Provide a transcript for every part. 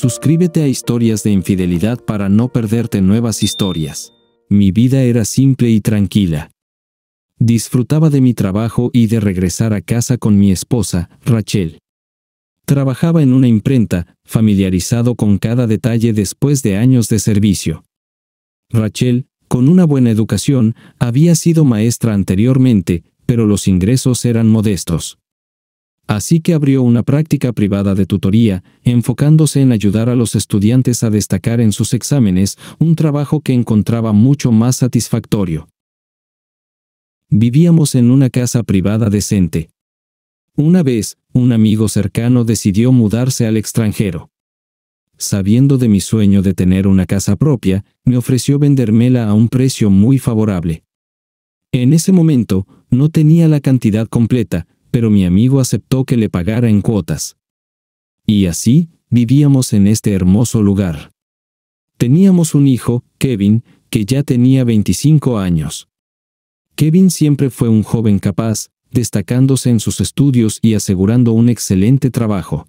Suscríbete a Historias de Infidelidad para no perderte nuevas historias. Mi vida era simple y tranquila. Disfrutaba de mi trabajo y de regresar a casa con mi esposa, Rachel. Trabajaba en una imprenta, familiarizado con cada detalle después de años de servicio. Rachel, con una buena educación, había sido maestra anteriormente, pero los ingresos eran modestos. Así que abrió una práctica privada de tutoría, enfocándose en ayudar a los estudiantes a destacar en sus exámenes, un trabajo que encontraba mucho más satisfactorio. Vivíamos en una casa privada decente. Una vez, un amigo cercano decidió mudarse al extranjero. Sabiendo de mi sueño de tener una casa propia, me ofreció vendérmela a un precio muy favorable. En ese momento, no tenía la cantidad completa, pero mi amigo aceptó que le pagara en cuotas. Y así, vivíamos en este hermoso lugar. Teníamos un hijo, Kevin, que ya tenía 25 años. Kevin siempre fue un joven capaz, destacándose en sus estudios y asegurando un excelente trabajo.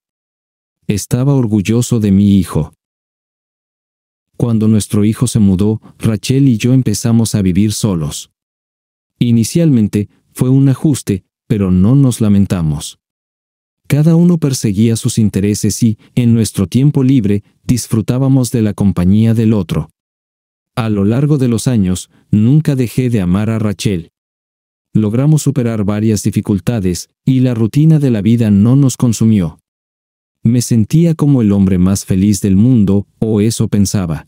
Estaba orgulloso de mi hijo. Cuando nuestro hijo se mudó, Rachel y yo empezamos a vivir solos. Inicialmente, fue un ajuste, pero no nos lamentamos. Cada uno perseguía sus intereses y, en nuestro tiempo libre, disfrutábamos de la compañía del otro. A lo largo de los años, nunca dejé de amar a Rachel. Logramos superar varias dificultades, y la rutina de la vida no nos consumió. Me sentía como el hombre más feliz del mundo, o eso pensaba.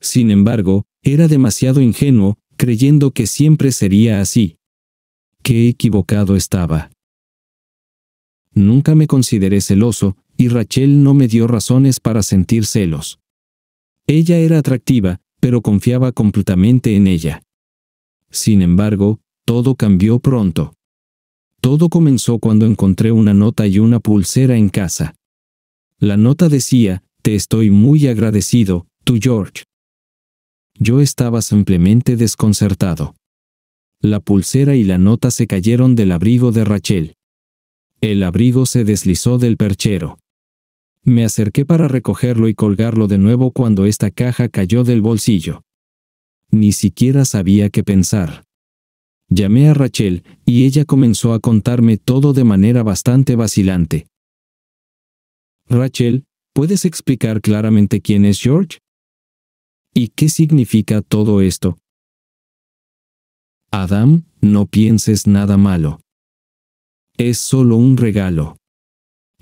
Sin embargo, era demasiado ingenuo, creyendo que siempre sería así qué equivocado estaba. Nunca me consideré celoso, y Rachel no me dio razones para sentir celos. Ella era atractiva, pero confiaba completamente en ella. Sin embargo, todo cambió pronto. Todo comenzó cuando encontré una nota y una pulsera en casa. La nota decía, Te estoy muy agradecido, tu George. Yo estaba simplemente desconcertado la pulsera y la nota se cayeron del abrigo de Rachel. El abrigo se deslizó del perchero. Me acerqué para recogerlo y colgarlo de nuevo cuando esta caja cayó del bolsillo. Ni siquiera sabía qué pensar. Llamé a Rachel, y ella comenzó a contarme todo de manera bastante vacilante. Rachel, ¿puedes explicar claramente quién es George? ¿Y qué significa todo esto? Adam, no pienses nada malo. Es solo un regalo.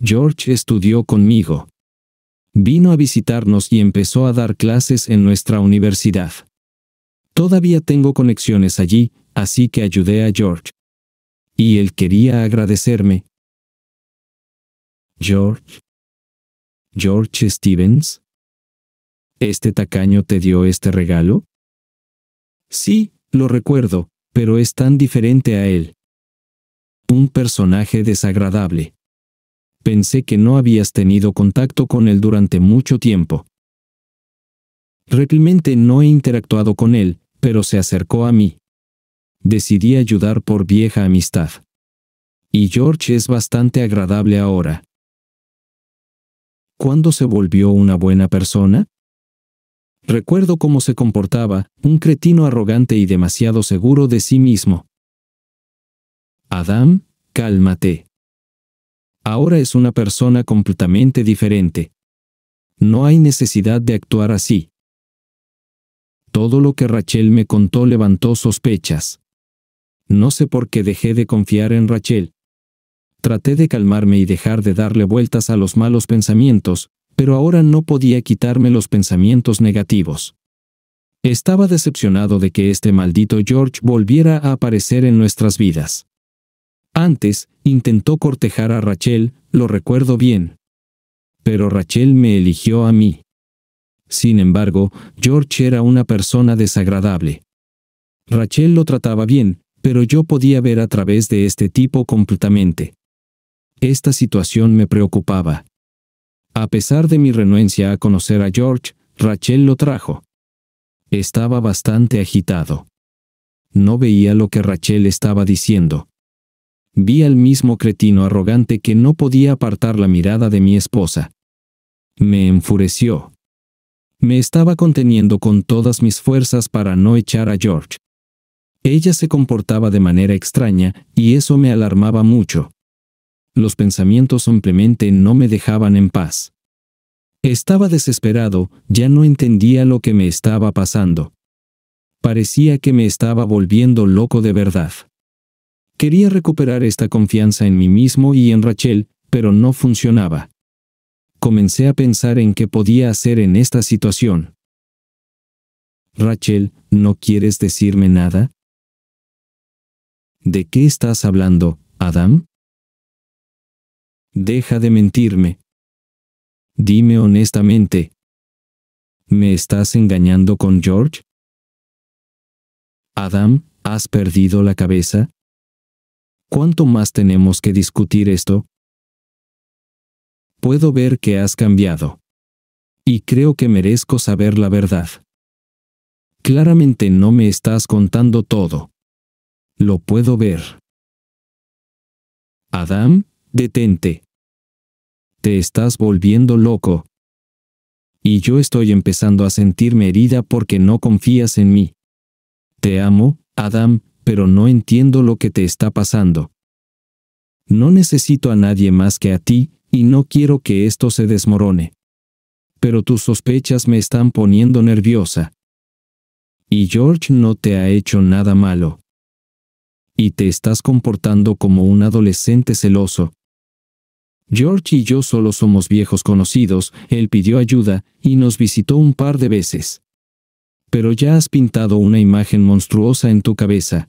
George estudió conmigo. Vino a visitarnos y empezó a dar clases en nuestra universidad. Todavía tengo conexiones allí, así que ayudé a George. Y él quería agradecerme. George. George Stevens. ¿Este tacaño te dio este regalo? Sí, lo recuerdo, pero es tan diferente a él. Un personaje desagradable. Pensé que no habías tenido contacto con él durante mucho tiempo. Realmente no he interactuado con él, pero se acercó a mí. Decidí ayudar por vieja amistad. Y George es bastante agradable ahora. ¿Cuándo se volvió una buena persona? Recuerdo cómo se comportaba, un cretino arrogante y demasiado seguro de sí mismo. Adam, cálmate. Ahora es una persona completamente diferente. No hay necesidad de actuar así. Todo lo que Rachel me contó levantó sospechas. No sé por qué dejé de confiar en Rachel. Traté de calmarme y dejar de darle vueltas a los malos pensamientos, pero ahora no podía quitarme los pensamientos negativos. Estaba decepcionado de que este maldito George volviera a aparecer en nuestras vidas. Antes, intentó cortejar a Rachel, lo recuerdo bien. Pero Rachel me eligió a mí. Sin embargo, George era una persona desagradable. Rachel lo trataba bien, pero yo podía ver a través de este tipo completamente. Esta situación me preocupaba. A pesar de mi renuencia a conocer a George, Rachel lo trajo. Estaba bastante agitado. No veía lo que Rachel estaba diciendo. Vi al mismo cretino arrogante que no podía apartar la mirada de mi esposa. Me enfureció. Me estaba conteniendo con todas mis fuerzas para no echar a George. Ella se comportaba de manera extraña, y eso me alarmaba mucho. Los pensamientos simplemente no me dejaban en paz. Estaba desesperado, ya no entendía lo que me estaba pasando. Parecía que me estaba volviendo loco de verdad. Quería recuperar esta confianza en mí mismo y en Rachel, pero no funcionaba. Comencé a pensar en qué podía hacer en esta situación. Rachel, ¿no quieres decirme nada? ¿De qué estás hablando, Adam? Deja de mentirme. Dime honestamente. ¿Me estás engañando con George? Adam, ¿has perdido la cabeza? ¿Cuánto más tenemos que discutir esto? Puedo ver que has cambiado. Y creo que merezco saber la verdad. Claramente no me estás contando todo. Lo puedo ver. Adam, Detente. Te estás volviendo loco. Y yo estoy empezando a sentirme herida porque no confías en mí. Te amo, Adam, pero no entiendo lo que te está pasando. No necesito a nadie más que a ti, y no quiero que esto se desmorone. Pero tus sospechas me están poniendo nerviosa. Y George no te ha hecho nada malo. Y te estás comportando como un adolescente celoso. George y yo solo somos viejos conocidos, él pidió ayuda y nos visitó un par de veces. Pero ya has pintado una imagen monstruosa en tu cabeza.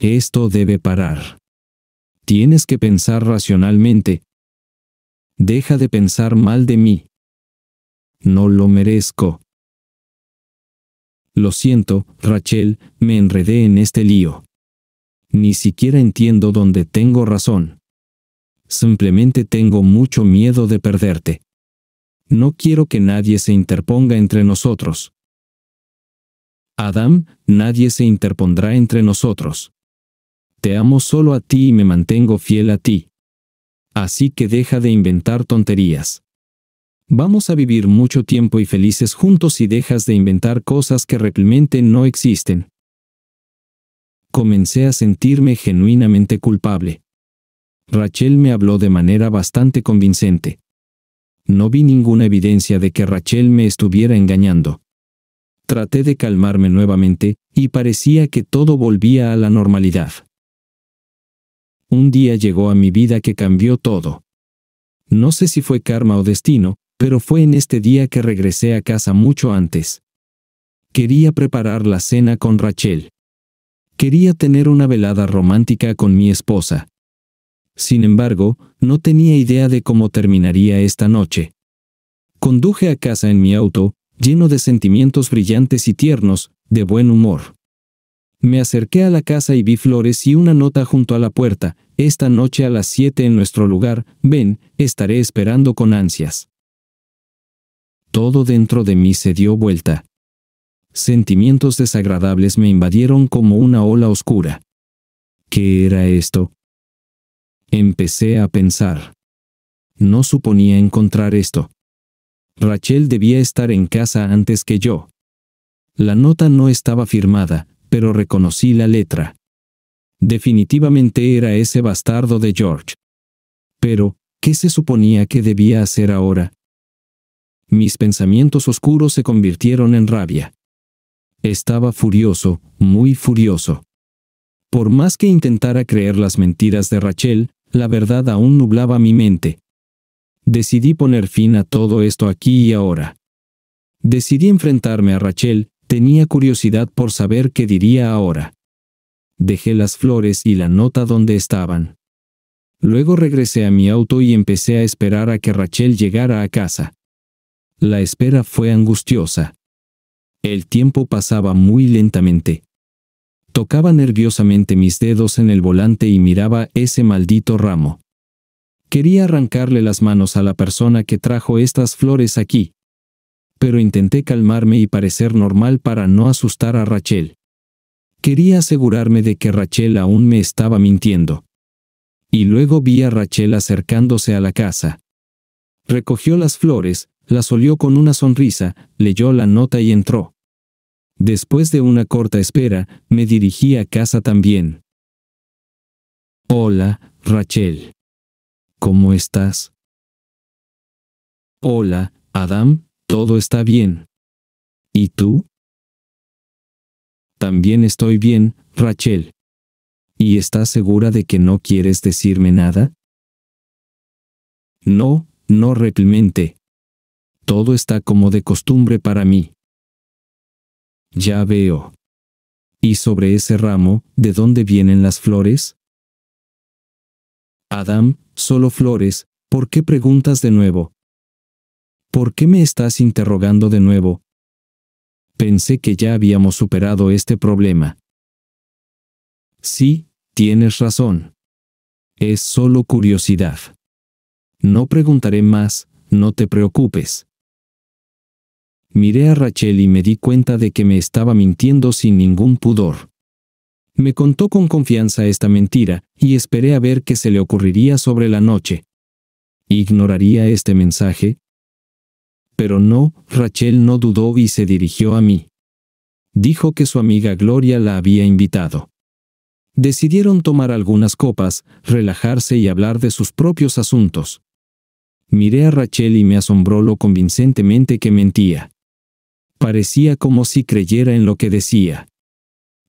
Esto debe parar. Tienes que pensar racionalmente. Deja de pensar mal de mí. No lo merezco. Lo siento, Rachel, me enredé en este lío. Ni siquiera entiendo dónde tengo razón simplemente tengo mucho miedo de perderte. No quiero que nadie se interponga entre nosotros. Adam, nadie se interpondrá entre nosotros. Te amo solo a ti y me mantengo fiel a ti. Así que deja de inventar tonterías. Vamos a vivir mucho tiempo y felices juntos si dejas de inventar cosas que realmente no existen. Comencé a sentirme genuinamente culpable. Rachel me habló de manera bastante convincente. No vi ninguna evidencia de que Rachel me estuviera engañando. Traté de calmarme nuevamente, y parecía que todo volvía a la normalidad. Un día llegó a mi vida que cambió todo. No sé si fue karma o destino, pero fue en este día que regresé a casa mucho antes. Quería preparar la cena con Rachel. Quería tener una velada romántica con mi esposa, sin embargo, no tenía idea de cómo terminaría esta noche. Conduje a casa en mi auto, lleno de sentimientos brillantes y tiernos, de buen humor. Me acerqué a la casa y vi flores y una nota junto a la puerta, esta noche a las siete en nuestro lugar, ven, estaré esperando con ansias. Todo dentro de mí se dio vuelta. Sentimientos desagradables me invadieron como una ola oscura. ¿Qué era esto? Empecé a pensar. No suponía encontrar esto. Rachel debía estar en casa antes que yo. La nota no estaba firmada, pero reconocí la letra. Definitivamente era ese bastardo de George. Pero, ¿qué se suponía que debía hacer ahora? Mis pensamientos oscuros se convirtieron en rabia. Estaba furioso, muy furioso. Por más que intentara creer las mentiras de Rachel, la verdad aún nublaba mi mente. Decidí poner fin a todo esto aquí y ahora. Decidí enfrentarme a Rachel, tenía curiosidad por saber qué diría ahora. Dejé las flores y la nota donde estaban. Luego regresé a mi auto y empecé a esperar a que Rachel llegara a casa. La espera fue angustiosa. El tiempo pasaba muy lentamente. Tocaba nerviosamente mis dedos en el volante y miraba ese maldito ramo. Quería arrancarle las manos a la persona que trajo estas flores aquí. Pero intenté calmarme y parecer normal para no asustar a Rachel. Quería asegurarme de que Rachel aún me estaba mintiendo. Y luego vi a Rachel acercándose a la casa. Recogió las flores, las olió con una sonrisa, leyó la nota y entró. Después de una corta espera, me dirigí a casa también. Hola, Rachel. ¿Cómo estás? Hola, Adam, todo está bien. ¿Y tú? También estoy bien, Rachel. ¿Y estás segura de que no quieres decirme nada? No, no realmente. Todo está como de costumbre para mí. Ya veo. ¿Y sobre ese ramo, de dónde vienen las flores? Adam, solo flores, ¿por qué preguntas de nuevo? ¿Por qué me estás interrogando de nuevo? Pensé que ya habíamos superado este problema. Sí, tienes razón. Es solo curiosidad. No preguntaré más, no te preocupes. Miré a Rachel y me di cuenta de que me estaba mintiendo sin ningún pudor. Me contó con confianza esta mentira, y esperé a ver qué se le ocurriría sobre la noche. ¿Ignoraría este mensaje? Pero no, Rachel no dudó y se dirigió a mí. Dijo que su amiga Gloria la había invitado. Decidieron tomar algunas copas, relajarse y hablar de sus propios asuntos. Miré a Rachel y me asombró lo convincentemente que mentía. Parecía como si creyera en lo que decía.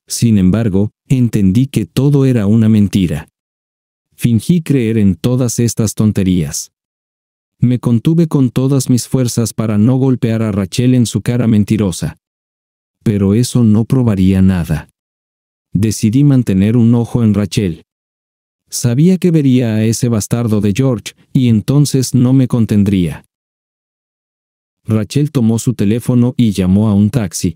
Sin embargo, entendí que todo era una mentira. Fingí creer en todas estas tonterías. Me contuve con todas mis fuerzas para no golpear a Rachel en su cara mentirosa. Pero eso no probaría nada. Decidí mantener un ojo en Rachel. Sabía que vería a ese bastardo de George, y entonces no me contendría. Rachel tomó su teléfono y llamó a un taxi.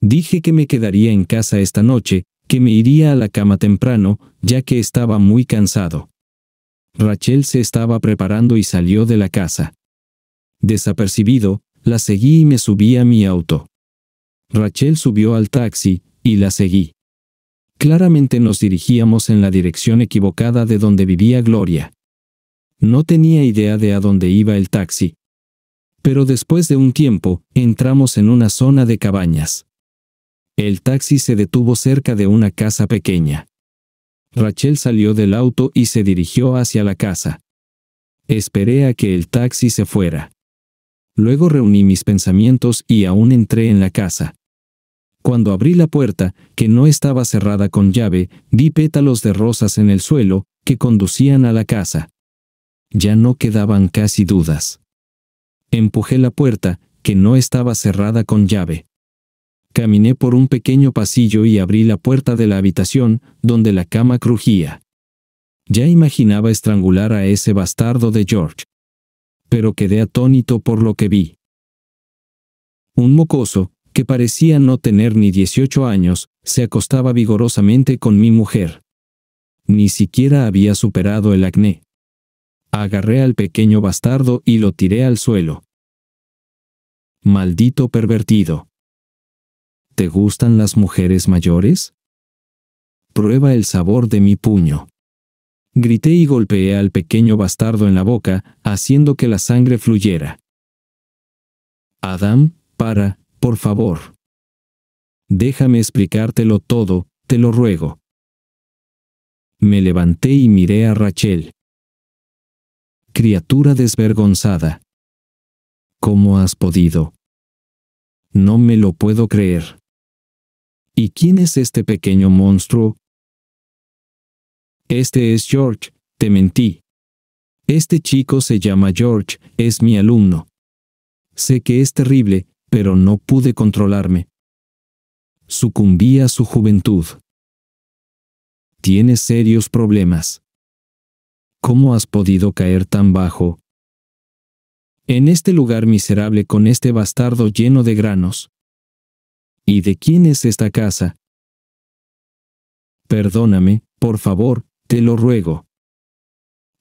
Dije que me quedaría en casa esta noche, que me iría a la cama temprano, ya que estaba muy cansado. Rachel se estaba preparando y salió de la casa. Desapercibido, la seguí y me subí a mi auto. Rachel subió al taxi, y la seguí. Claramente nos dirigíamos en la dirección equivocada de donde vivía Gloria. No tenía idea de a dónde iba el taxi, pero después de un tiempo, entramos en una zona de cabañas. El taxi se detuvo cerca de una casa pequeña. Rachel salió del auto y se dirigió hacia la casa. Esperé a que el taxi se fuera. Luego reuní mis pensamientos y aún entré en la casa. Cuando abrí la puerta, que no estaba cerrada con llave, vi pétalos de rosas en el suelo, que conducían a la casa. Ya no quedaban casi dudas. Empujé la puerta, que no estaba cerrada con llave. Caminé por un pequeño pasillo y abrí la puerta de la habitación, donde la cama crujía. Ya imaginaba estrangular a ese bastardo de George. Pero quedé atónito por lo que vi. Un mocoso, que parecía no tener ni 18 años, se acostaba vigorosamente con mi mujer. Ni siquiera había superado el acné. Agarré al pequeño bastardo y lo tiré al suelo. Maldito pervertido. ¿Te gustan las mujeres mayores? Prueba el sabor de mi puño. Grité y golpeé al pequeño bastardo en la boca, haciendo que la sangre fluyera. Adam, para, por favor. Déjame explicártelo todo, te lo ruego. Me levanté y miré a Rachel criatura desvergonzada. ¿Cómo has podido? No me lo puedo creer. ¿Y quién es este pequeño monstruo? Este es George, te mentí. Este chico se llama George, es mi alumno. Sé que es terrible, pero no pude controlarme. Sucumbí a su juventud. Tiene serios problemas. ¿Cómo has podido caer tan bajo? En este lugar miserable con este bastardo lleno de granos. ¿Y de quién es esta casa? Perdóname, por favor, te lo ruego.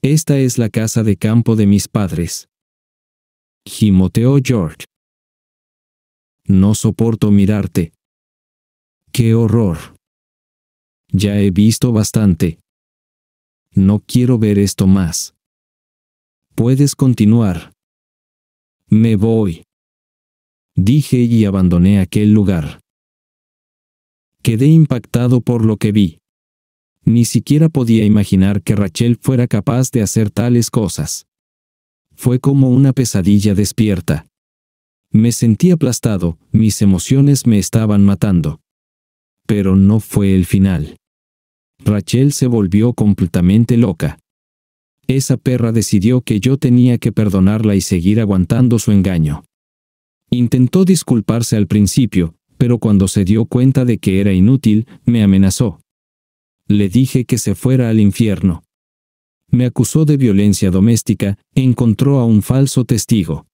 Esta es la casa de campo de mis padres. Gimoteó George. No soporto mirarte. ¡Qué horror! Ya he visto bastante. No quiero ver esto más. Puedes continuar. Me voy. Dije y abandoné aquel lugar. Quedé impactado por lo que vi. Ni siquiera podía imaginar que Rachel fuera capaz de hacer tales cosas. Fue como una pesadilla despierta. Me sentí aplastado, mis emociones me estaban matando. Pero no fue el final. Rachel se volvió completamente loca. Esa perra decidió que yo tenía que perdonarla y seguir aguantando su engaño. Intentó disculparse al principio, pero cuando se dio cuenta de que era inútil, me amenazó. Le dije que se fuera al infierno. Me acusó de violencia doméstica, encontró a un falso testigo.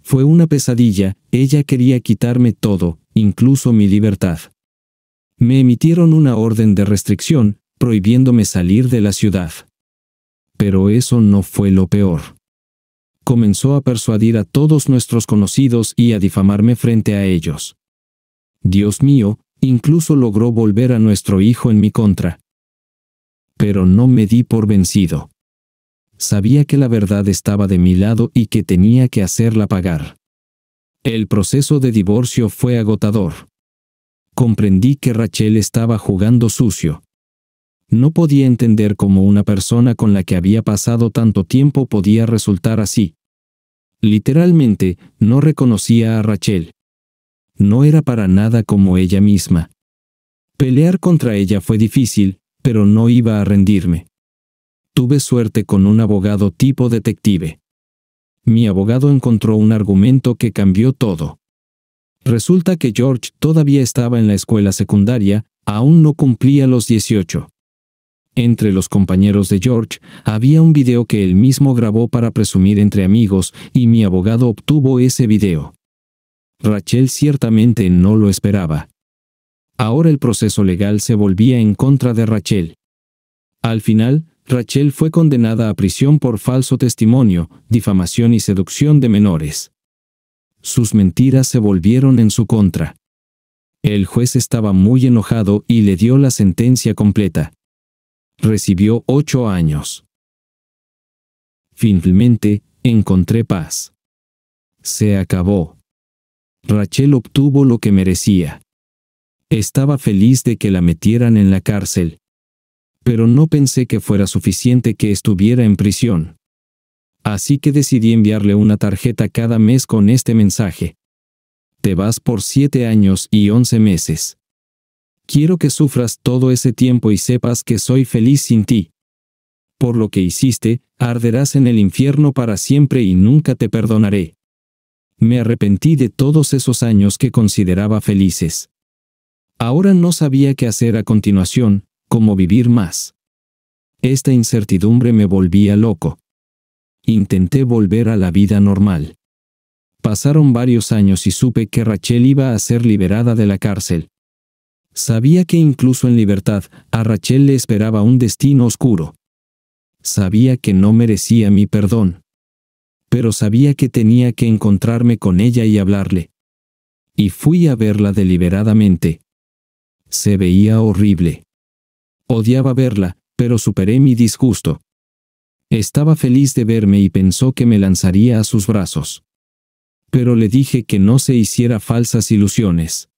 Fue una pesadilla, ella quería quitarme todo, incluso mi libertad me emitieron una orden de restricción, prohibiéndome salir de la ciudad. Pero eso no fue lo peor. Comenzó a persuadir a todos nuestros conocidos y a difamarme frente a ellos. Dios mío, incluso logró volver a nuestro hijo en mi contra. Pero no me di por vencido. Sabía que la verdad estaba de mi lado y que tenía que hacerla pagar. El proceso de divorcio fue agotador comprendí que Rachel estaba jugando sucio. No podía entender cómo una persona con la que había pasado tanto tiempo podía resultar así. Literalmente, no reconocía a Rachel. No era para nada como ella misma. Pelear contra ella fue difícil, pero no iba a rendirme. Tuve suerte con un abogado tipo detective. Mi abogado encontró un argumento que cambió todo. Resulta que George todavía estaba en la escuela secundaria, aún no cumplía los 18. Entre los compañeros de George había un video que él mismo grabó para presumir entre amigos y mi abogado obtuvo ese video. Rachel ciertamente no lo esperaba. Ahora el proceso legal se volvía en contra de Rachel. Al final, Rachel fue condenada a prisión por falso testimonio, difamación y seducción de menores sus mentiras se volvieron en su contra. El juez estaba muy enojado y le dio la sentencia completa. Recibió ocho años. Finalmente, encontré paz. Se acabó. Rachel obtuvo lo que merecía. Estaba feliz de que la metieran en la cárcel. Pero no pensé que fuera suficiente que estuviera en prisión. Así que decidí enviarle una tarjeta cada mes con este mensaje. Te vas por siete años y once meses. Quiero que sufras todo ese tiempo y sepas que soy feliz sin ti. Por lo que hiciste, arderás en el infierno para siempre y nunca te perdonaré. Me arrepentí de todos esos años que consideraba felices. Ahora no sabía qué hacer a continuación, cómo vivir más. Esta incertidumbre me volvía loco intenté volver a la vida normal. Pasaron varios años y supe que Rachel iba a ser liberada de la cárcel. Sabía que incluso en libertad, a Rachel le esperaba un destino oscuro. Sabía que no merecía mi perdón. Pero sabía que tenía que encontrarme con ella y hablarle. Y fui a verla deliberadamente. Se veía horrible. Odiaba verla, pero superé mi disgusto. Estaba feliz de verme y pensó que me lanzaría a sus brazos. Pero le dije que no se hiciera falsas ilusiones.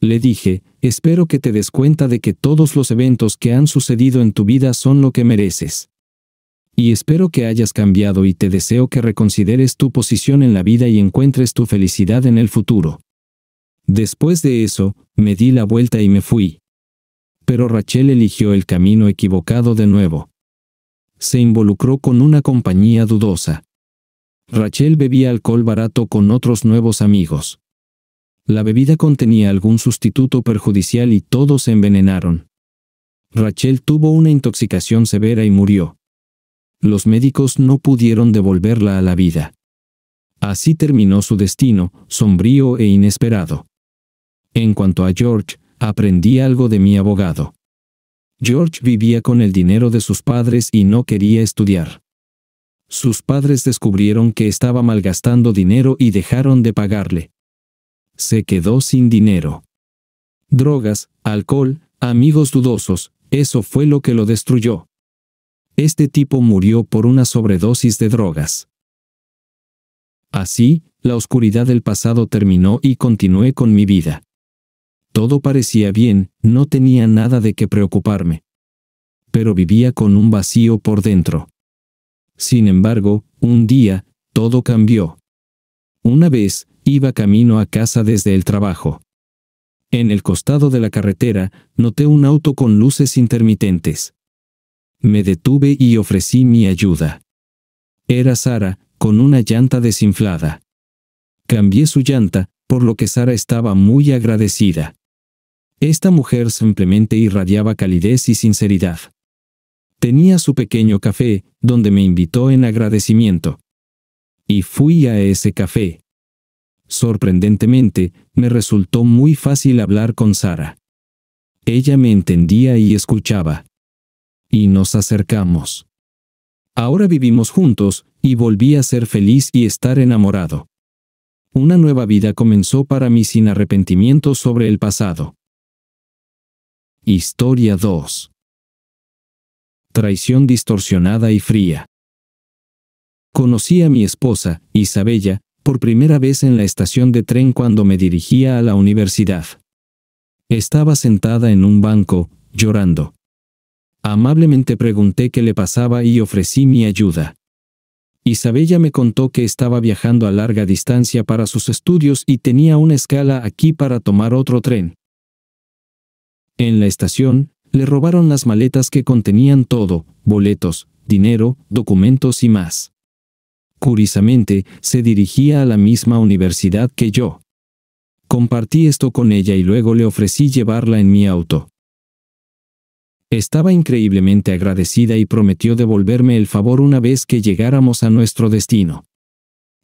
Le dije, espero que te des cuenta de que todos los eventos que han sucedido en tu vida son lo que mereces. Y espero que hayas cambiado y te deseo que reconsideres tu posición en la vida y encuentres tu felicidad en el futuro. Después de eso, me di la vuelta y me fui. Pero Rachel eligió el camino equivocado de nuevo se involucró con una compañía dudosa. Rachel bebía alcohol barato con otros nuevos amigos. La bebida contenía algún sustituto perjudicial y todos se envenenaron. Rachel tuvo una intoxicación severa y murió. Los médicos no pudieron devolverla a la vida. Así terminó su destino, sombrío e inesperado. En cuanto a George, aprendí algo de mi abogado. George vivía con el dinero de sus padres y no quería estudiar. Sus padres descubrieron que estaba malgastando dinero y dejaron de pagarle. Se quedó sin dinero. Drogas, alcohol, amigos dudosos, eso fue lo que lo destruyó. Este tipo murió por una sobredosis de drogas. Así, la oscuridad del pasado terminó y continué con mi vida. Todo parecía bien, no tenía nada de qué preocuparme. Pero vivía con un vacío por dentro. Sin embargo, un día, todo cambió. Una vez, iba camino a casa desde el trabajo. En el costado de la carretera, noté un auto con luces intermitentes. Me detuve y ofrecí mi ayuda. Era Sara, con una llanta desinflada. Cambié su llanta, por lo que Sara estaba muy agradecida. Esta mujer simplemente irradiaba calidez y sinceridad. Tenía su pequeño café, donde me invitó en agradecimiento. Y fui a ese café. Sorprendentemente, me resultó muy fácil hablar con Sara. Ella me entendía y escuchaba. Y nos acercamos. Ahora vivimos juntos, y volví a ser feliz y estar enamorado. Una nueva vida comenzó para mí sin arrepentimiento sobre el pasado. Historia 2. Traición distorsionada y fría. Conocí a mi esposa, Isabella, por primera vez en la estación de tren cuando me dirigía a la universidad. Estaba sentada en un banco, llorando. Amablemente pregunté qué le pasaba y ofrecí mi ayuda. Isabella me contó que estaba viajando a larga distancia para sus estudios y tenía una escala aquí para tomar otro tren, en la estación, le robaron las maletas que contenían todo, boletos, dinero, documentos y más. Curiosamente, se dirigía a la misma universidad que yo. Compartí esto con ella y luego le ofrecí llevarla en mi auto. Estaba increíblemente agradecida y prometió devolverme el favor una vez que llegáramos a nuestro destino.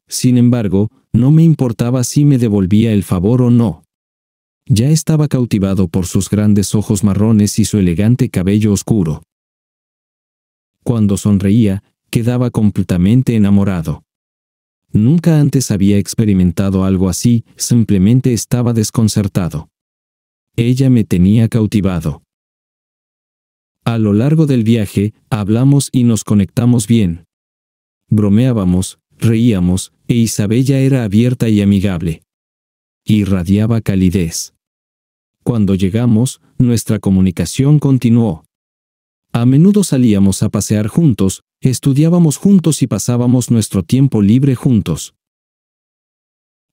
Sin embargo, no me importaba si me devolvía el favor o no. Ya estaba cautivado por sus grandes ojos marrones y su elegante cabello oscuro. Cuando sonreía, quedaba completamente enamorado. Nunca antes había experimentado algo así, simplemente estaba desconcertado. Ella me tenía cautivado. A lo largo del viaje, hablamos y nos conectamos bien. Bromeábamos, reíamos, e Isabella era abierta y amigable. Irradiaba calidez. Cuando llegamos, nuestra comunicación continuó. A menudo salíamos a pasear juntos, estudiábamos juntos y pasábamos nuestro tiempo libre juntos.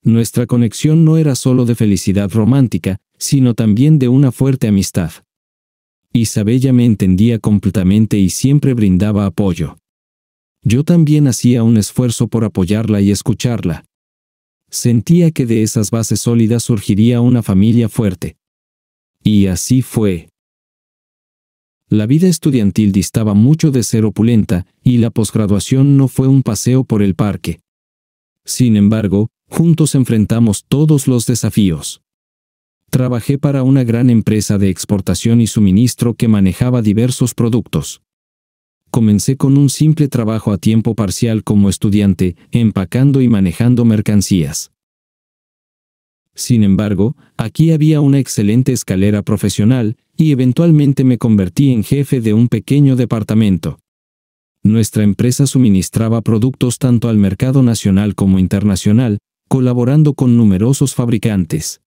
Nuestra conexión no era solo de felicidad romántica, sino también de una fuerte amistad. Isabella me entendía completamente y siempre brindaba apoyo. Yo también hacía un esfuerzo por apoyarla y escucharla. Sentía que de esas bases sólidas surgiría una familia fuerte. Y así fue. La vida estudiantil distaba mucho de ser opulenta, y la posgraduación no fue un paseo por el parque. Sin embargo, juntos enfrentamos todos los desafíos. Trabajé para una gran empresa de exportación y suministro que manejaba diversos productos. Comencé con un simple trabajo a tiempo parcial como estudiante, empacando y manejando mercancías. Sin embargo, aquí había una excelente escalera profesional, y eventualmente me convertí en jefe de un pequeño departamento. Nuestra empresa suministraba productos tanto al mercado nacional como internacional, colaborando con numerosos fabricantes.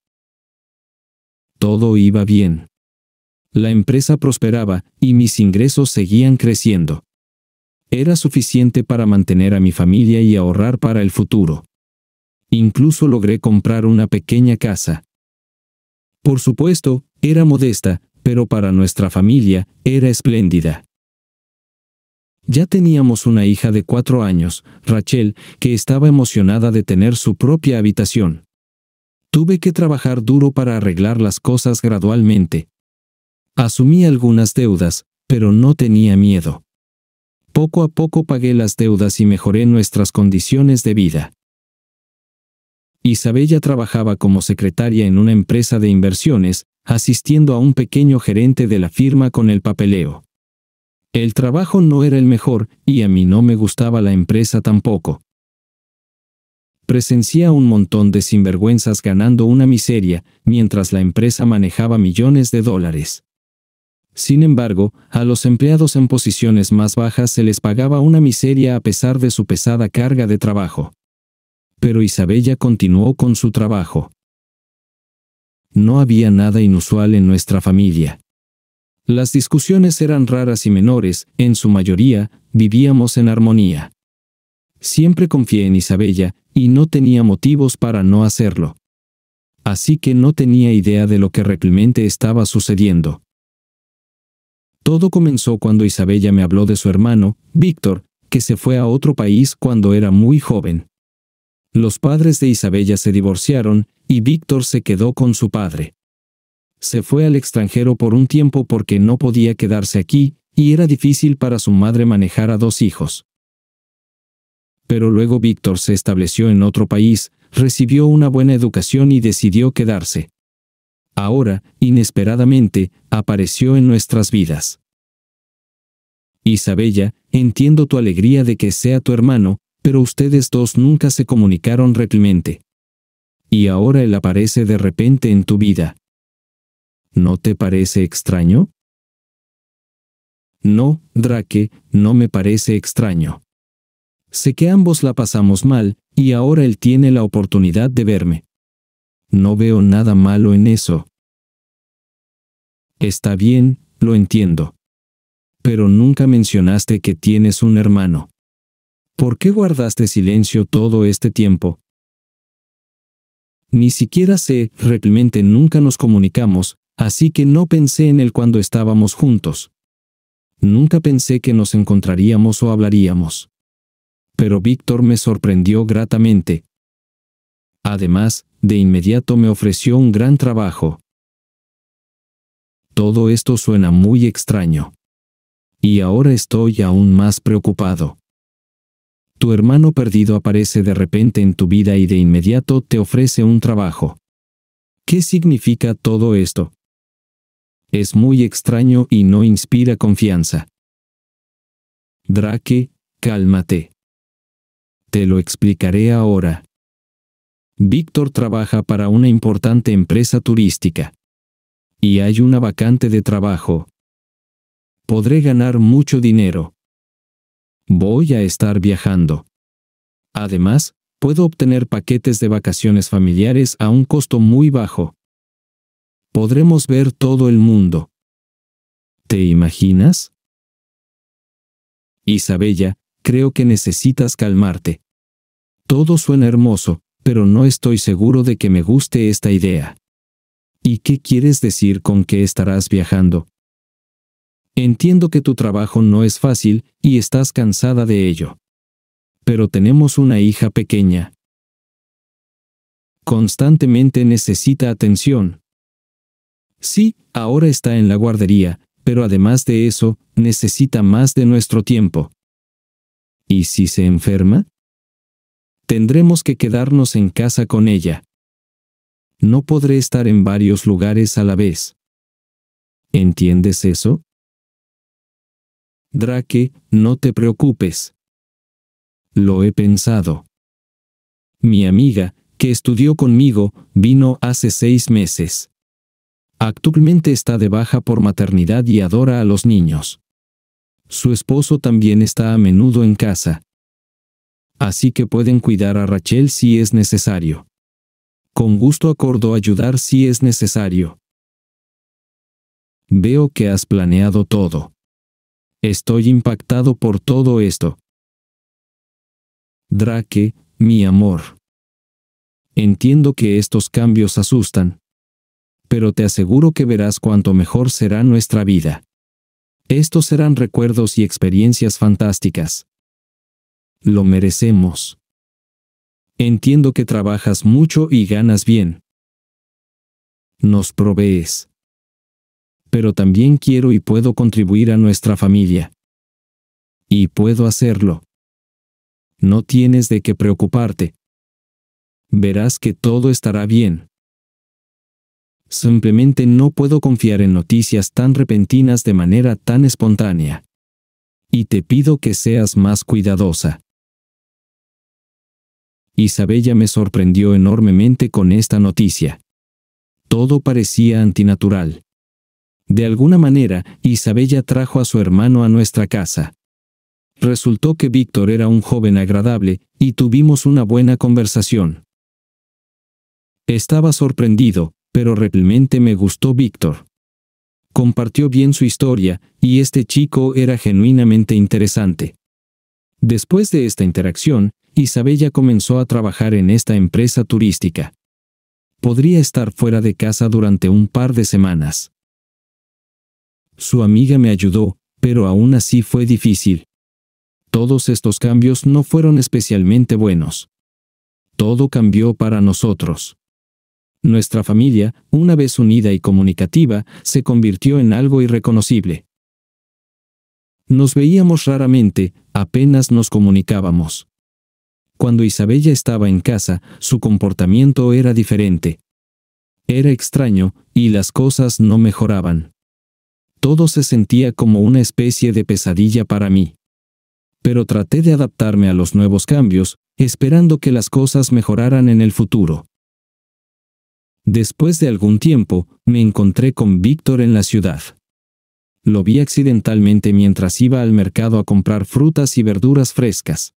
Todo iba bien. La empresa prosperaba, y mis ingresos seguían creciendo. Era suficiente para mantener a mi familia y ahorrar para el futuro. Incluso logré comprar una pequeña casa. Por supuesto, era modesta, pero para nuestra familia era espléndida. Ya teníamos una hija de cuatro años, Rachel, que estaba emocionada de tener su propia habitación. Tuve que trabajar duro para arreglar las cosas gradualmente. Asumí algunas deudas, pero no tenía miedo. Poco a poco pagué las deudas y mejoré nuestras condiciones de vida. Isabella trabajaba como secretaria en una empresa de inversiones, asistiendo a un pequeño gerente de la firma con el papeleo. El trabajo no era el mejor y a mí no me gustaba la empresa tampoco. Presencié un montón de sinvergüenzas ganando una miseria, mientras la empresa manejaba millones de dólares. Sin embargo, a los empleados en posiciones más bajas se les pagaba una miseria a pesar de su pesada carga de trabajo pero Isabella continuó con su trabajo. No había nada inusual en nuestra familia. Las discusiones eran raras y menores, en su mayoría, vivíamos en armonía. Siempre confié en Isabella, y no tenía motivos para no hacerlo. Así que no tenía idea de lo que realmente estaba sucediendo. Todo comenzó cuando Isabella me habló de su hermano, Víctor, que se fue a otro país cuando era muy joven. Los padres de Isabella se divorciaron, y Víctor se quedó con su padre. Se fue al extranjero por un tiempo porque no podía quedarse aquí, y era difícil para su madre manejar a dos hijos. Pero luego Víctor se estableció en otro país, recibió una buena educación y decidió quedarse. Ahora, inesperadamente, apareció en nuestras vidas. Isabella, entiendo tu alegría de que sea tu hermano, pero ustedes dos nunca se comunicaron realmente. Y ahora él aparece de repente en tu vida. ¿No te parece extraño? No, Drake, no me parece extraño. Sé que ambos la pasamos mal, y ahora él tiene la oportunidad de verme. No veo nada malo en eso. Está bien, lo entiendo. Pero nunca mencionaste que tienes un hermano. ¿Por qué guardaste silencio todo este tiempo? Ni siquiera sé, realmente nunca nos comunicamos, así que no pensé en él cuando estábamos juntos. Nunca pensé que nos encontraríamos o hablaríamos. Pero Víctor me sorprendió gratamente. Además, de inmediato me ofreció un gran trabajo. Todo esto suena muy extraño. Y ahora estoy aún más preocupado tu hermano perdido aparece de repente en tu vida y de inmediato te ofrece un trabajo. ¿Qué significa todo esto? Es muy extraño y no inspira confianza. Drake, cálmate. Te lo explicaré ahora. Víctor trabaja para una importante empresa turística. Y hay una vacante de trabajo. Podré ganar mucho dinero. Voy a estar viajando. Además, puedo obtener paquetes de vacaciones familiares a un costo muy bajo. Podremos ver todo el mundo. ¿Te imaginas? Isabella, creo que necesitas calmarte. Todo suena hermoso, pero no estoy seguro de que me guste esta idea. ¿Y qué quieres decir con que estarás viajando? Entiendo que tu trabajo no es fácil y estás cansada de ello. Pero tenemos una hija pequeña. Constantemente necesita atención. Sí, ahora está en la guardería, pero además de eso, necesita más de nuestro tiempo. ¿Y si se enferma? Tendremos que quedarnos en casa con ella. No podré estar en varios lugares a la vez. ¿Entiendes eso? Drake, no te preocupes. Lo he pensado. Mi amiga, que estudió conmigo, vino hace seis meses. Actualmente está de baja por maternidad y adora a los niños. Su esposo también está a menudo en casa. Así que pueden cuidar a Rachel si es necesario. Con gusto acordo ayudar si es necesario. Veo que has planeado todo. Estoy impactado por todo esto. Drake, mi amor. Entiendo que estos cambios asustan. Pero te aseguro que verás cuánto mejor será nuestra vida. Estos serán recuerdos y experiencias fantásticas. Lo merecemos. Entiendo que trabajas mucho y ganas bien. Nos provees pero también quiero y puedo contribuir a nuestra familia. Y puedo hacerlo. No tienes de qué preocuparte. Verás que todo estará bien. Simplemente no puedo confiar en noticias tan repentinas de manera tan espontánea. Y te pido que seas más cuidadosa. Isabella me sorprendió enormemente con esta noticia. Todo parecía antinatural. De alguna manera, Isabella trajo a su hermano a nuestra casa. Resultó que Víctor era un joven agradable, y tuvimos una buena conversación. Estaba sorprendido, pero realmente me gustó Víctor. Compartió bien su historia, y este chico era genuinamente interesante. Después de esta interacción, Isabella comenzó a trabajar en esta empresa turística. Podría estar fuera de casa durante un par de semanas. Su amiga me ayudó, pero aún así fue difícil. Todos estos cambios no fueron especialmente buenos. Todo cambió para nosotros. Nuestra familia, una vez unida y comunicativa, se convirtió en algo irreconocible. Nos veíamos raramente, apenas nos comunicábamos. Cuando Isabella estaba en casa, su comportamiento era diferente. Era extraño, y las cosas no mejoraban. Todo se sentía como una especie de pesadilla para mí. Pero traté de adaptarme a los nuevos cambios, esperando que las cosas mejoraran en el futuro. Después de algún tiempo, me encontré con Víctor en la ciudad. Lo vi accidentalmente mientras iba al mercado a comprar frutas y verduras frescas.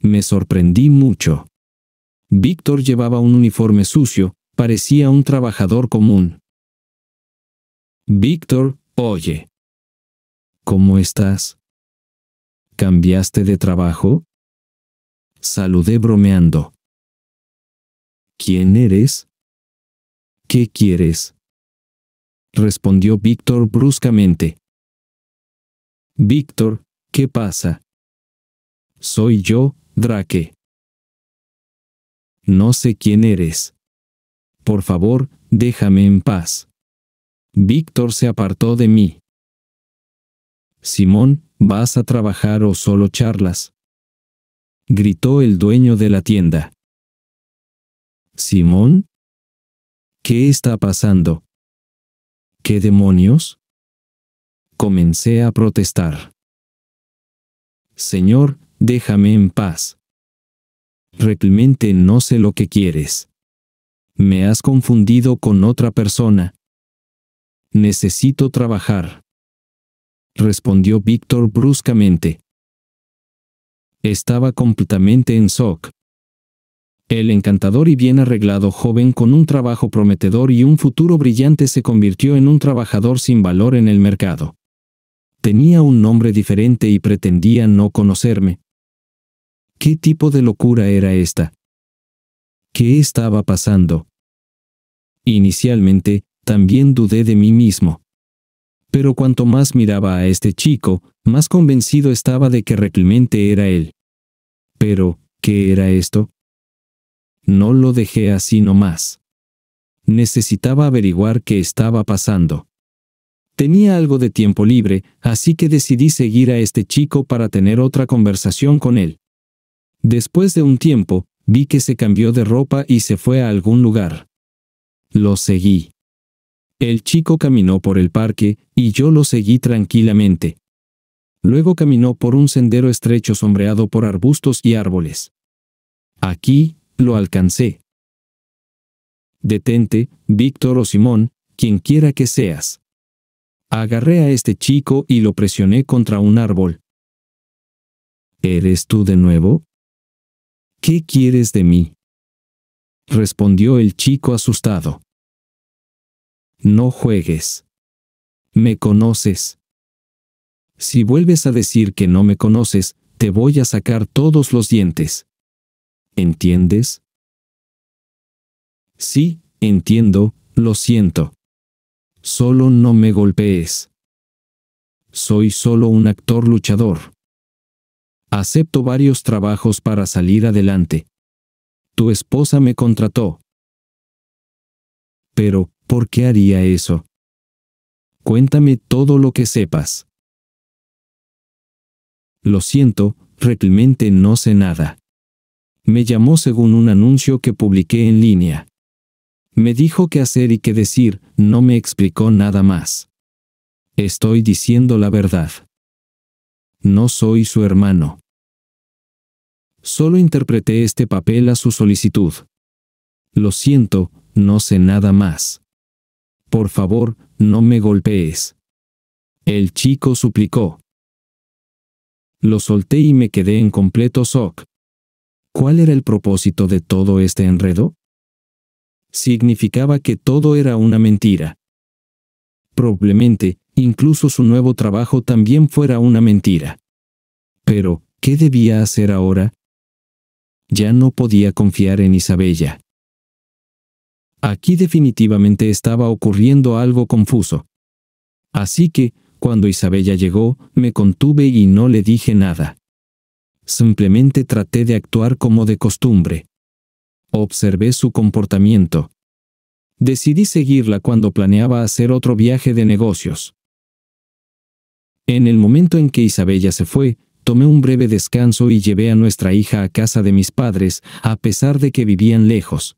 Me sorprendí mucho. Víctor llevaba un uniforme sucio, parecía un trabajador común. Víctor, Oye, ¿cómo estás? ¿Cambiaste de trabajo? Saludé bromeando. ¿Quién eres? ¿Qué quieres? respondió Víctor bruscamente. Víctor, ¿qué pasa? Soy yo, Drake. No sé quién eres. Por favor, déjame en paz. Víctor se apartó de mí. Simón, ¿vas a trabajar o solo charlas? gritó el dueño de la tienda. Simón, ¿qué está pasando? ¿Qué demonios? Comencé a protestar. Señor, déjame en paz. Realmente no sé lo que quieres. Me has confundido con otra persona, Necesito trabajar. Respondió Víctor bruscamente. Estaba completamente en shock. El encantador y bien arreglado joven con un trabajo prometedor y un futuro brillante se convirtió en un trabajador sin valor en el mercado. Tenía un nombre diferente y pretendía no conocerme. ¿Qué tipo de locura era esta? ¿Qué estaba pasando? Inicialmente, también dudé de mí mismo. Pero cuanto más miraba a este chico, más convencido estaba de que realmente era él. Pero, ¿qué era esto? No lo dejé así nomás. Necesitaba averiguar qué estaba pasando. Tenía algo de tiempo libre, así que decidí seguir a este chico para tener otra conversación con él. Después de un tiempo, vi que se cambió de ropa y se fue a algún lugar. Lo seguí. El chico caminó por el parque, y yo lo seguí tranquilamente. Luego caminó por un sendero estrecho sombreado por arbustos y árboles. Aquí, lo alcancé. Detente, Víctor o Simón, quien quiera que seas. Agarré a este chico y lo presioné contra un árbol. ¿Eres tú de nuevo? ¿Qué quieres de mí? respondió el chico asustado. No juegues. Me conoces. Si vuelves a decir que no me conoces, te voy a sacar todos los dientes. ¿Entiendes? Sí, entiendo, lo siento. Solo no me golpees. Soy solo un actor luchador. Acepto varios trabajos para salir adelante. Tu esposa me contrató. Pero, ¿Por qué haría eso? Cuéntame todo lo que sepas. Lo siento, realmente no sé nada. Me llamó según un anuncio que publiqué en línea. Me dijo qué hacer y qué decir, no me explicó nada más. Estoy diciendo la verdad. No soy su hermano. Solo interpreté este papel a su solicitud. Lo siento, no sé nada más. Por favor, no me golpees. El chico suplicó. Lo solté y me quedé en completo shock. ¿Cuál era el propósito de todo este enredo? Significaba que todo era una mentira. Probablemente, incluso su nuevo trabajo también fuera una mentira. Pero, ¿qué debía hacer ahora? Ya no podía confiar en Isabella. Aquí definitivamente estaba ocurriendo algo confuso. Así que, cuando Isabella llegó, me contuve y no le dije nada. Simplemente traté de actuar como de costumbre. Observé su comportamiento. Decidí seguirla cuando planeaba hacer otro viaje de negocios. En el momento en que Isabella se fue, tomé un breve descanso y llevé a nuestra hija a casa de mis padres, a pesar de que vivían lejos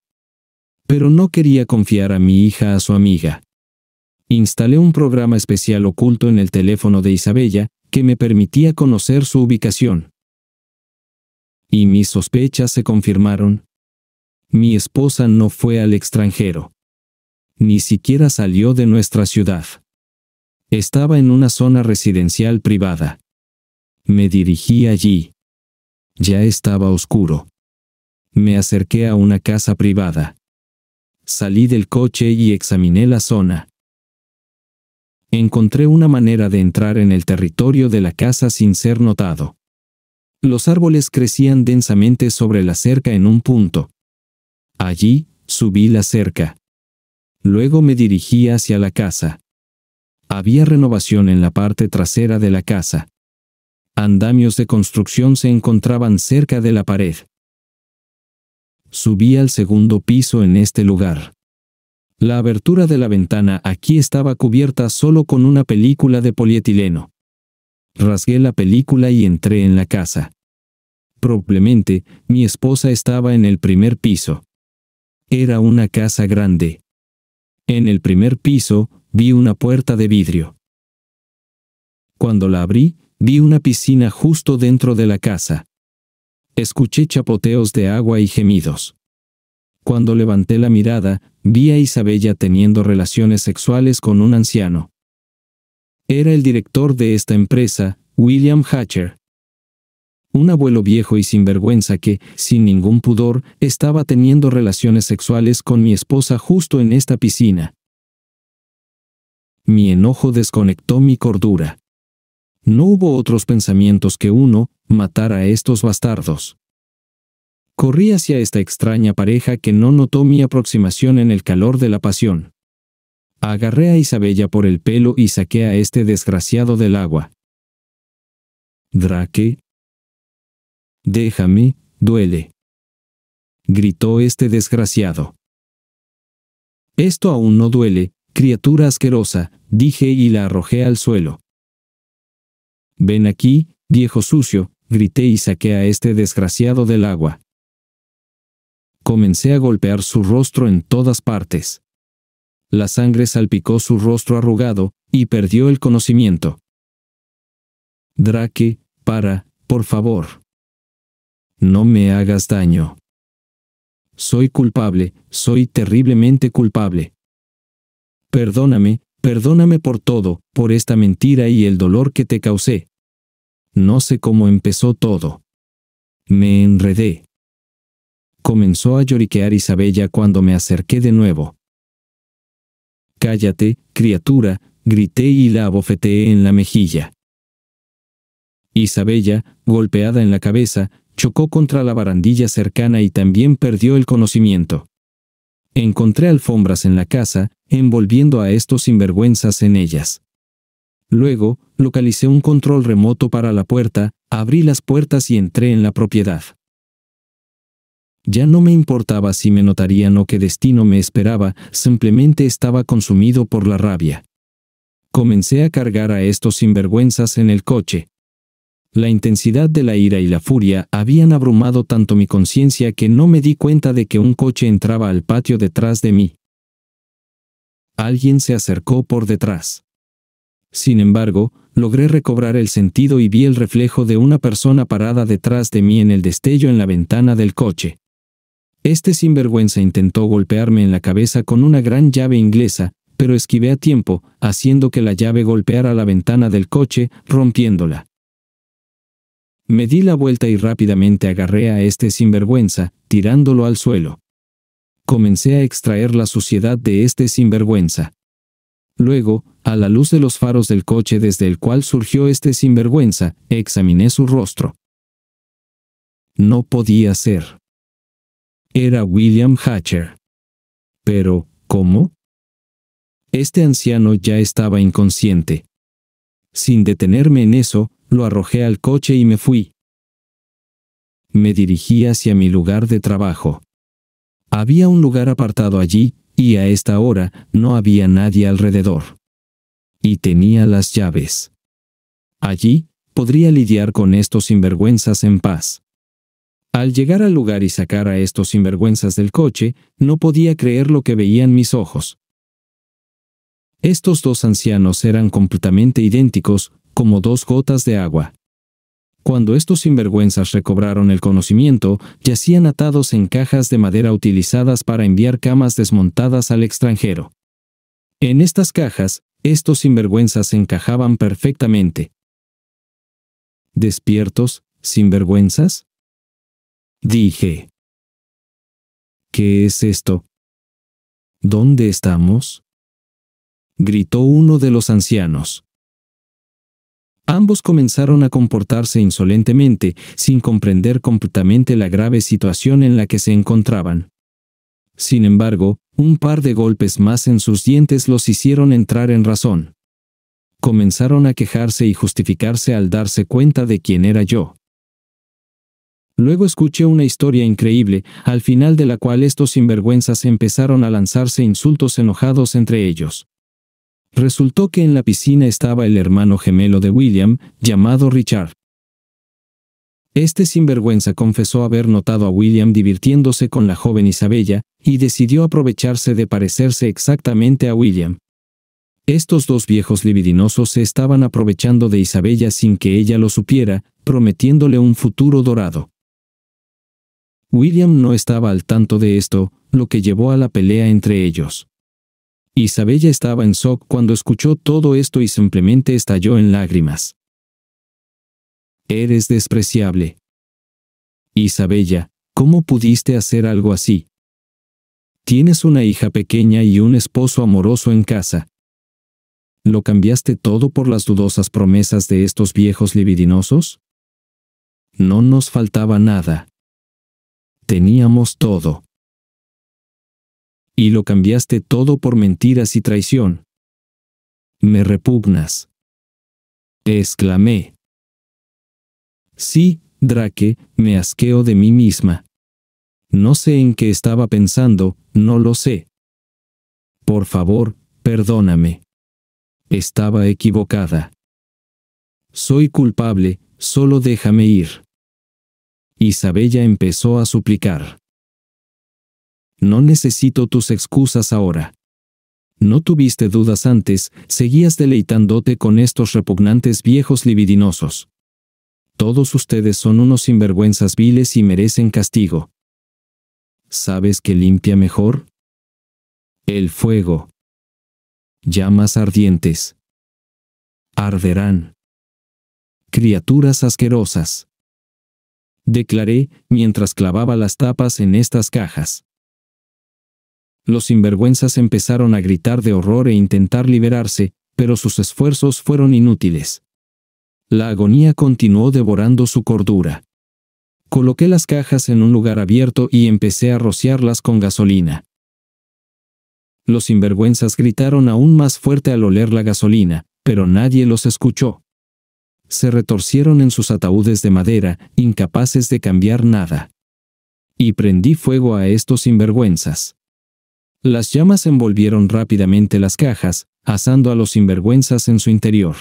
pero no quería confiar a mi hija a su amiga. Instalé un programa especial oculto en el teléfono de Isabella, que me permitía conocer su ubicación. Y mis sospechas se confirmaron. Mi esposa no fue al extranjero. Ni siquiera salió de nuestra ciudad. Estaba en una zona residencial privada. Me dirigí allí. Ya estaba oscuro. Me acerqué a una casa privada. Salí del coche y examiné la zona. Encontré una manera de entrar en el territorio de la casa sin ser notado. Los árboles crecían densamente sobre la cerca en un punto. Allí, subí la cerca. Luego me dirigí hacia la casa. Había renovación en la parte trasera de la casa. Andamios de construcción se encontraban cerca de la pared. Subí al segundo piso en este lugar. La abertura de la ventana aquí estaba cubierta solo con una película de polietileno. Rasgué la película y entré en la casa. Probablemente, mi esposa estaba en el primer piso. Era una casa grande. En el primer piso, vi una puerta de vidrio. Cuando la abrí, vi una piscina justo dentro de la casa. Escuché chapoteos de agua y gemidos. Cuando levanté la mirada, vi a Isabella teniendo relaciones sexuales con un anciano. Era el director de esta empresa, William Hatcher. Un abuelo viejo y sinvergüenza que, sin ningún pudor, estaba teniendo relaciones sexuales con mi esposa justo en esta piscina. Mi enojo desconectó mi cordura no hubo otros pensamientos que uno, matar a estos bastardos. Corrí hacia esta extraña pareja que no notó mi aproximación en el calor de la pasión. Agarré a Isabella por el pelo y saqué a este desgraciado del agua. Drake. Déjame, duele. Gritó este desgraciado. Esto aún no duele, criatura asquerosa, dije y la arrojé al suelo. Ven aquí, viejo sucio, grité y saqué a este desgraciado del agua. Comencé a golpear su rostro en todas partes. La sangre salpicó su rostro arrugado, y perdió el conocimiento. Drake, para, por favor. No me hagas daño. Soy culpable, soy terriblemente culpable. Perdóname, perdóname por todo, por esta mentira y el dolor que te causé, no sé cómo empezó todo. Me enredé. Comenzó a lloriquear Isabella cuando me acerqué de nuevo. Cállate, criatura, grité y la abofeteé en la mejilla. Isabella, golpeada en la cabeza, chocó contra la barandilla cercana y también perdió el conocimiento. Encontré alfombras en la casa, envolviendo a estos sinvergüenzas en ellas. Luego, localicé un control remoto para la puerta, abrí las puertas y entré en la propiedad. Ya no me importaba si me notarían o qué destino me esperaba, simplemente estaba consumido por la rabia. Comencé a cargar a estos sinvergüenzas en el coche. La intensidad de la ira y la furia habían abrumado tanto mi conciencia que no me di cuenta de que un coche entraba al patio detrás de mí. Alguien se acercó por detrás. Sin embargo, logré recobrar el sentido y vi el reflejo de una persona parada detrás de mí en el destello en la ventana del coche. Este sinvergüenza intentó golpearme en la cabeza con una gran llave inglesa, pero esquivé a tiempo, haciendo que la llave golpeara la ventana del coche, rompiéndola. Me di la vuelta y rápidamente agarré a este sinvergüenza, tirándolo al suelo. Comencé a extraer la suciedad de este sinvergüenza. Luego, a la luz de los faros del coche desde el cual surgió este sinvergüenza, examiné su rostro. No podía ser. Era William Hatcher. Pero, ¿cómo? Este anciano ya estaba inconsciente. Sin detenerme en eso, lo arrojé al coche y me fui. Me dirigí hacia mi lugar de trabajo. Había un lugar apartado allí, y a esta hora no había nadie alrededor. Y tenía las llaves. Allí, podría lidiar con estos sinvergüenzas en paz. Al llegar al lugar y sacar a estos sinvergüenzas del coche, no podía creer lo que veían mis ojos. Estos dos ancianos eran completamente idénticos, como dos gotas de agua. Cuando estos sinvergüenzas recobraron el conocimiento, yacían atados en cajas de madera utilizadas para enviar camas desmontadas al extranjero. En estas cajas, estos sinvergüenzas se encajaban perfectamente. ¿Despiertos, sinvergüenzas? Dije. ¿Qué es esto? ¿Dónde estamos? gritó uno de los ancianos. Ambos comenzaron a comportarse insolentemente, sin comprender completamente la grave situación en la que se encontraban. Sin embargo, un par de golpes más en sus dientes los hicieron entrar en razón. Comenzaron a quejarse y justificarse al darse cuenta de quién era yo. Luego escuché una historia increíble, al final de la cual estos sinvergüenzas empezaron a lanzarse insultos enojados entre ellos. Resultó que en la piscina estaba el hermano gemelo de William, llamado Richard. Este sinvergüenza confesó haber notado a William divirtiéndose con la joven Isabella, y decidió aprovecharse de parecerse exactamente a William. Estos dos viejos libidinosos se estaban aprovechando de Isabella sin que ella lo supiera, prometiéndole un futuro dorado. William no estaba al tanto de esto, lo que llevó a la pelea entre ellos. Isabella estaba en shock cuando escuchó todo esto y simplemente estalló en lágrimas. Eres despreciable. Isabella, ¿cómo pudiste hacer algo así? Tienes una hija pequeña y un esposo amoroso en casa. ¿Lo cambiaste todo por las dudosas promesas de estos viejos libidinosos? No nos faltaba nada. Teníamos todo y lo cambiaste todo por mentiras y traición. Me repugnas. Exclamé. Sí, Drake, me asqueo de mí misma. No sé en qué estaba pensando, no lo sé. Por favor, perdóname. Estaba equivocada. Soy culpable, solo déjame ir. Isabella empezó a suplicar. No necesito tus excusas ahora. No tuviste dudas antes, seguías deleitándote con estos repugnantes viejos libidinosos. Todos ustedes son unos sinvergüenzas viles y merecen castigo. ¿Sabes qué limpia mejor? El fuego. Llamas ardientes. Arderán. Criaturas asquerosas declaré mientras clavaba las tapas en estas cajas. Los sinvergüenzas empezaron a gritar de horror e intentar liberarse, pero sus esfuerzos fueron inútiles. La agonía continuó devorando su cordura. Coloqué las cajas en un lugar abierto y empecé a rociarlas con gasolina. Los sinvergüenzas gritaron aún más fuerte al oler la gasolina, pero nadie los escuchó. Se retorcieron en sus ataúdes de madera, incapaces de cambiar nada. Y prendí fuego a estos sinvergüenzas. Las llamas envolvieron rápidamente las cajas, asando a los sinvergüenzas en su interior.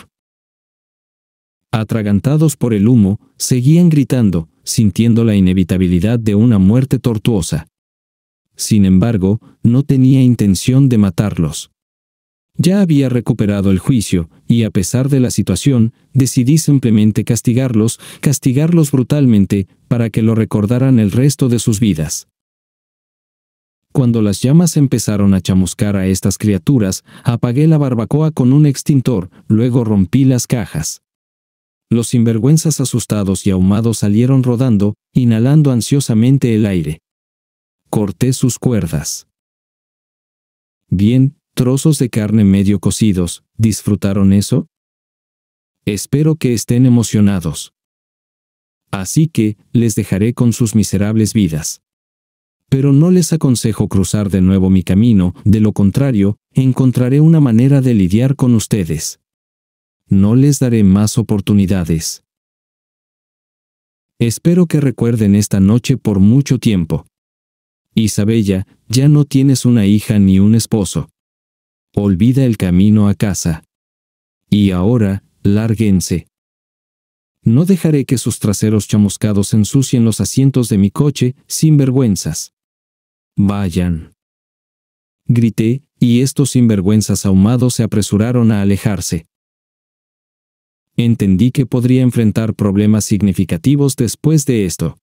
Atragantados por el humo, seguían gritando, sintiendo la inevitabilidad de una muerte tortuosa. Sin embargo, no tenía intención de matarlos. Ya había recuperado el juicio, y a pesar de la situación, decidí simplemente castigarlos, castigarlos brutalmente, para que lo recordaran el resto de sus vidas cuando las llamas empezaron a chamuscar a estas criaturas, apagué la barbacoa con un extintor, luego rompí las cajas. Los sinvergüenzas asustados y ahumados salieron rodando, inhalando ansiosamente el aire. Corté sus cuerdas. Bien, trozos de carne medio cocidos, ¿disfrutaron eso? Espero que estén emocionados. Así que, les dejaré con sus miserables vidas pero no les aconsejo cruzar de nuevo mi camino, de lo contrario, encontraré una manera de lidiar con ustedes. No les daré más oportunidades. Espero que recuerden esta noche por mucho tiempo. Isabella, ya no tienes una hija ni un esposo. Olvida el camino a casa. Y ahora, lárguense. No dejaré que sus traseros chamuscados ensucien los asientos de mi coche, sin vergüenzas. Vayan. Grité, y estos sinvergüenzas ahumados se apresuraron a alejarse. Entendí que podría enfrentar problemas significativos después de esto.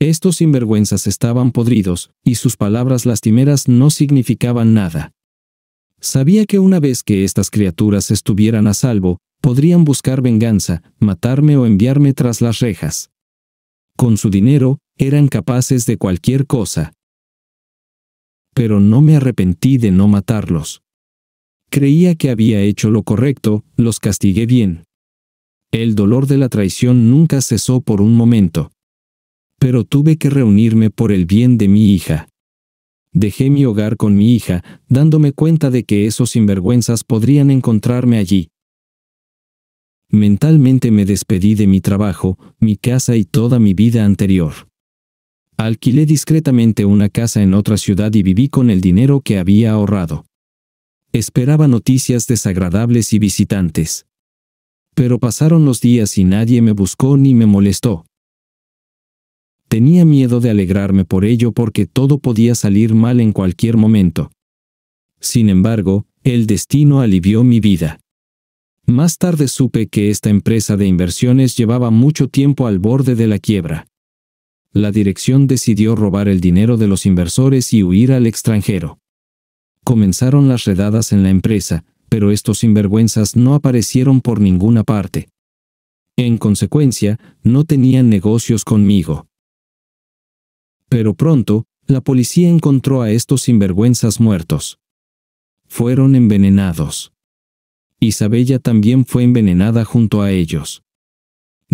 Estos sinvergüenzas estaban podridos, y sus palabras lastimeras no significaban nada. Sabía que una vez que estas criaturas estuvieran a salvo, podrían buscar venganza, matarme o enviarme tras las rejas. Con su dinero, eran capaces de cualquier cosa pero no me arrepentí de no matarlos. Creía que había hecho lo correcto, los castigué bien. El dolor de la traición nunca cesó por un momento. Pero tuve que reunirme por el bien de mi hija. Dejé mi hogar con mi hija, dándome cuenta de que esos sinvergüenzas podrían encontrarme allí. Mentalmente me despedí de mi trabajo, mi casa y toda mi vida anterior. Alquilé discretamente una casa en otra ciudad y viví con el dinero que había ahorrado. Esperaba noticias desagradables y visitantes. Pero pasaron los días y nadie me buscó ni me molestó. Tenía miedo de alegrarme por ello porque todo podía salir mal en cualquier momento. Sin embargo, el destino alivió mi vida. Más tarde supe que esta empresa de inversiones llevaba mucho tiempo al borde de la quiebra la dirección decidió robar el dinero de los inversores y huir al extranjero. Comenzaron las redadas en la empresa, pero estos sinvergüenzas no aparecieron por ninguna parte. En consecuencia, no tenían negocios conmigo. Pero pronto, la policía encontró a estos sinvergüenzas muertos. Fueron envenenados. Isabella también fue envenenada junto a ellos.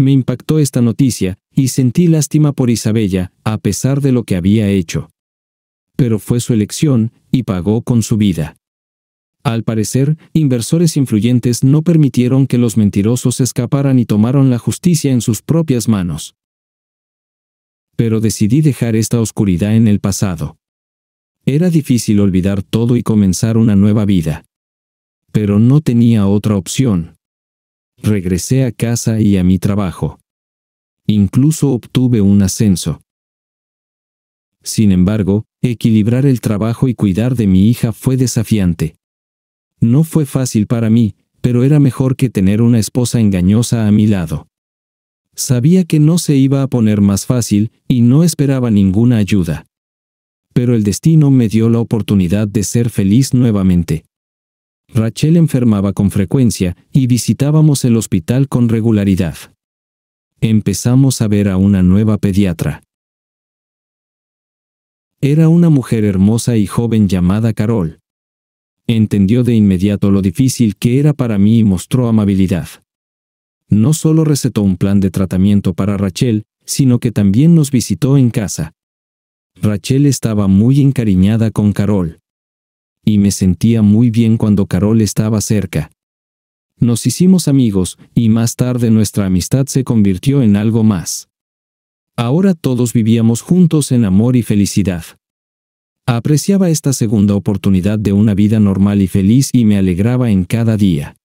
Me impactó esta noticia, y sentí lástima por Isabella, a pesar de lo que había hecho. Pero fue su elección, y pagó con su vida. Al parecer, inversores influyentes no permitieron que los mentirosos escaparan y tomaron la justicia en sus propias manos. Pero decidí dejar esta oscuridad en el pasado. Era difícil olvidar todo y comenzar una nueva vida. Pero no tenía otra opción regresé a casa y a mi trabajo. Incluso obtuve un ascenso. Sin embargo, equilibrar el trabajo y cuidar de mi hija fue desafiante. No fue fácil para mí, pero era mejor que tener una esposa engañosa a mi lado. Sabía que no se iba a poner más fácil y no esperaba ninguna ayuda. Pero el destino me dio la oportunidad de ser feliz nuevamente. Rachel enfermaba con frecuencia y visitábamos el hospital con regularidad. Empezamos a ver a una nueva pediatra. Era una mujer hermosa y joven llamada Carol. Entendió de inmediato lo difícil que era para mí y mostró amabilidad. No solo recetó un plan de tratamiento para Rachel, sino que también nos visitó en casa. Rachel estaba muy encariñada con Carol y me sentía muy bien cuando Carol estaba cerca. Nos hicimos amigos, y más tarde nuestra amistad se convirtió en algo más. Ahora todos vivíamos juntos en amor y felicidad. Apreciaba esta segunda oportunidad de una vida normal y feliz y me alegraba en cada día.